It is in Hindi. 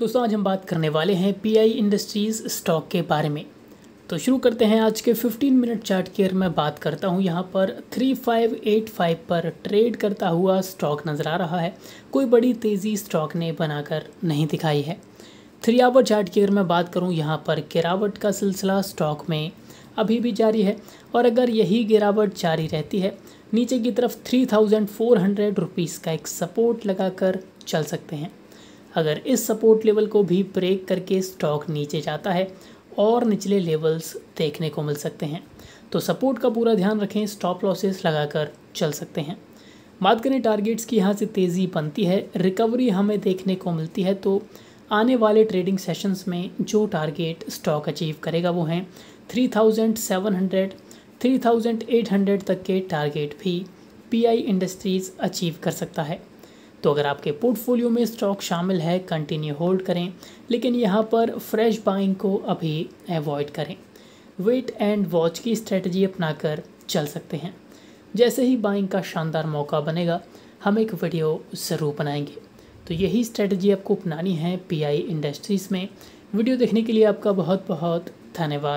दोस्तों आज हम बात करने वाले हैं पीआई इंडस्ट्रीज़ स्टॉक के बारे में तो शुरू करते हैं आज के 15 मिनट चार्ट की अगर मैं बात करता हूँ यहाँ पर 3585 पर ट्रेड करता हुआ स्टॉक नज़र आ रहा है कोई बड़ी तेज़ी स्टॉक ने बनाकर नहीं दिखाई है थ्री आवर चार्ट की अगर मैं बात करूँ यहाँ पर गिरावट का सिलसिला स्टॉक में अभी भी जारी है और अगर यही गिरावट जारी रहती है नीचे की तरफ three thousand four hundred rupees का एक सपोर्ट लगा चल सकते हैं अगर इस सपोर्ट लेवल को भी ब्रेक करके स्टॉक नीचे जाता है और निचले लेवल्स देखने को मिल सकते हैं तो सपोर्ट का पूरा ध्यान रखें स्टॉप लॉसेस लगाकर चल सकते हैं बात करें टारगेट्स की यहाँ से तेज़ी बनती है रिकवरी हमें देखने को मिलती है तो आने वाले ट्रेडिंग सेशंस में जो टारगेट स्टॉक अचीव करेगा वो हैं 3,700, 3,800 तक के टारगेट भी पीआई इंडस्ट्रीज़ अचीव कर सकता है तो अगर आपके पोर्टफोलियो में स्टॉक शामिल है कंटिन्यू होल्ड करें लेकिन यहाँ पर फ्रेश बाइंग को अभी अवॉइड करें वेट एंड वॉच की स्ट्रेटजी अपनाकर चल सकते हैं जैसे ही बाइंग का शानदार मौका बनेगा हम एक वीडियो ज़रूर बनाएंगे तो यही स्ट्रेटजी आपको अपनानी है पीआई इंडस्ट्रीज़ में वीडियो देखने के लिए आपका बहुत बहुत धन्यवाद